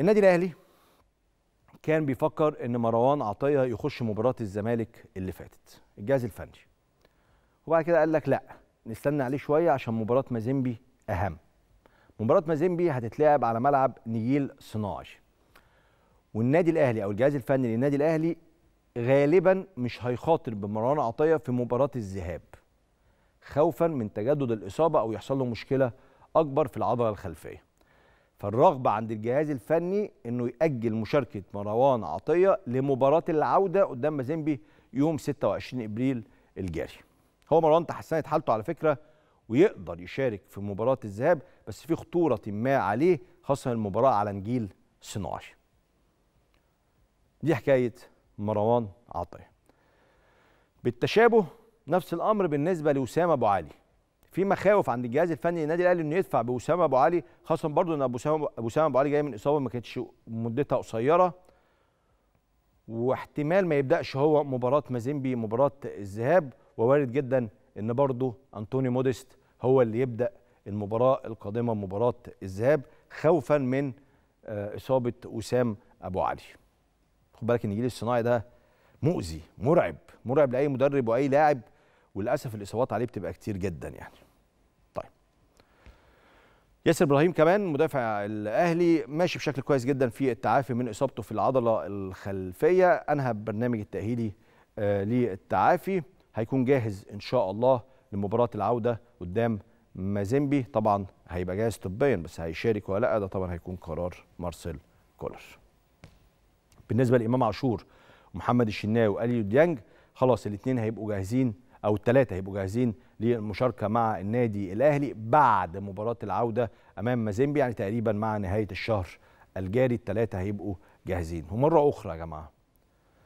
النادي الاهلي كان بيفكر ان مروان عطيه يخش مباراه الزمالك اللي فاتت الجهاز الفني وبعد كده قال لك لا نستنى عليه شويه عشان مباراه مازيمبي اهم مباراه مازيمبي هتتلعب على ملعب نيل صناعي والنادي الاهلي او الجهاز الفني للنادي الاهلي غالبا مش هيخاطر بمروان عطيه في مباراه الذهاب خوفا من تجدد الاصابه او يحصل له مشكله اكبر في العضله الخلفيه فالرغبة عند الجهاز الفني أنه يأجل مشاركة مروان عطية لمباراة العودة قدام مازيمبي يوم 26 إبريل الجاري هو مروان تحسنت حالته على فكرة ويقدر يشارك في مباراة الذهاب بس في خطورة ما عليه خاصة المباراة على نجيل صناعي دي حكاية مروان عطية بالتشابه نفس الأمر بالنسبة لوسام أبو علي في مخاوف عند الجهاز الفني للنادي الاهلي انه يدفع باسامه ابو علي خاصه برضو ان ابو اسامه ابو ابو علي جاي من اصابه ما كانتش مدتها قصيره واحتمال ما يبداش هو مباراه مازيمبي مباراه الذهاب ووارد جدا ان برضو انطوني موديست هو اللي يبدا المباراه القادمه مباراه الذهاب خوفا من آه، اصابه وسام ابو علي خد بالك ان الجيل الصناعي ده مؤذي مرعب مرعب لاي مدرب واي لاعب وللاسف الاصابات عليه بتبقى كتير جدا يعني ياسر ابراهيم كمان مدافع الاهلي ماشي بشكل كويس جدا في التعافي من اصابته في العضله الخلفيه انهى البرنامج التاهيلي آه، للتعافي هيكون جاهز ان شاء الله لمباراه العوده قدام مازيمبي طبعا هيبقى جاهز طبيا بس هيشارك ولا لا ده طبعا هيكون قرار مارسيل كولر بالنسبه لامام عاشور ومحمد الشناوي واليو ديانج خلاص الاثنين هيبقوا جاهزين او الثلاثه هيبقوا جاهزين للمشاركه مع النادي الاهلي بعد مباراه العوده امام مازيمبي يعني تقريبا مع نهايه الشهر الجاري الثلاثه هيبقوا جاهزين ومره اخرى يا جماعه